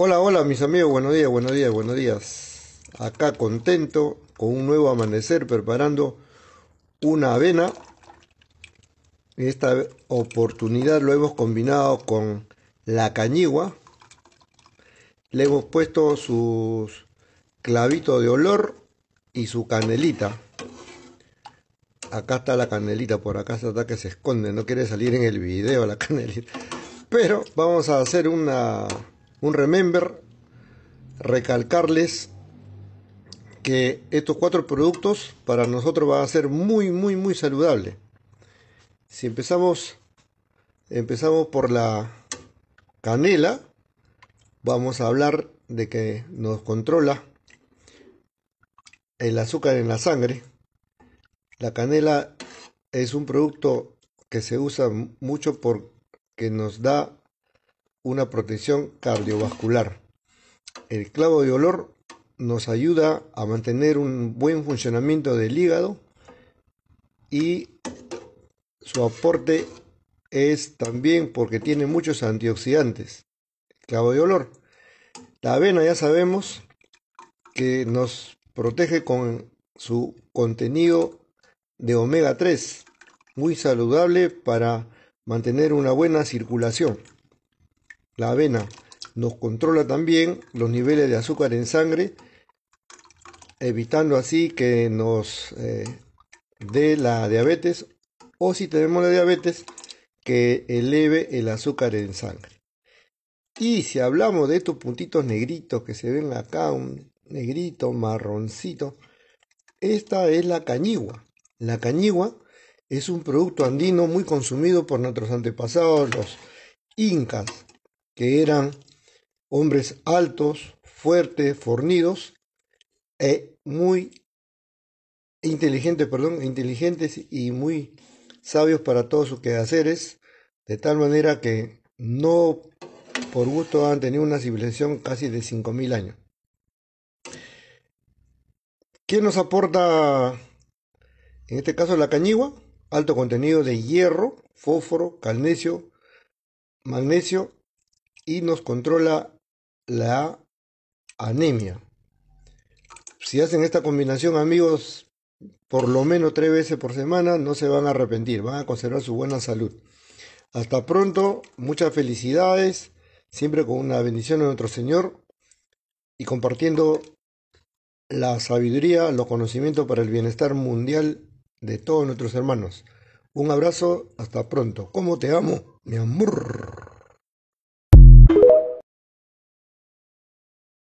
Hola, hola mis amigos, buenos días, buenos días, buenos días. Acá contento con un nuevo amanecer preparando una avena. En esta oportunidad lo hemos combinado con la cañigua. Le hemos puesto sus clavitos de olor y su canelita. Acá está la canelita, por acá está que se esconde, no quiere salir en el video la canelita. Pero vamos a hacer una un remember, recalcarles que estos cuatro productos para nosotros van a ser muy, muy, muy saludable. Si empezamos, empezamos por la canela, vamos a hablar de que nos controla el azúcar en la sangre. La canela es un producto que se usa mucho porque nos da una protección cardiovascular. El clavo de olor nos ayuda a mantener un buen funcionamiento del hígado y su aporte es también porque tiene muchos antioxidantes. El clavo de olor. La avena ya sabemos que nos protege con su contenido de omega 3, muy saludable para mantener una buena circulación. La avena nos controla también los niveles de azúcar en sangre, evitando así que nos eh, dé la diabetes o si tenemos la diabetes que eleve el azúcar en sangre. Y si hablamos de estos puntitos negritos que se ven acá, un negrito, marroncito, esta es la cañigua. La cañigua es un producto andino muy consumido por nuestros antepasados, los incas que eran hombres altos, fuertes, fornidos e muy inteligentes, perdón, inteligentes y muy sabios para todos sus quehaceres, de tal manera que no por gusto han tenido una civilización casi de 5.000 años. ¿Qué nos aporta en este caso la cañigua? Alto contenido de hierro, fósforo, calnesio, magnesio y nos controla la anemia. Si hacen esta combinación, amigos, por lo menos tres veces por semana, no se van a arrepentir, van a conservar su buena salud. Hasta pronto, muchas felicidades, siempre con una bendición de nuestro Señor y compartiendo la sabiduría, los conocimientos para el bienestar mundial de todos nuestros hermanos. Un abrazo, hasta pronto. ¿Cómo te amo, mi amor?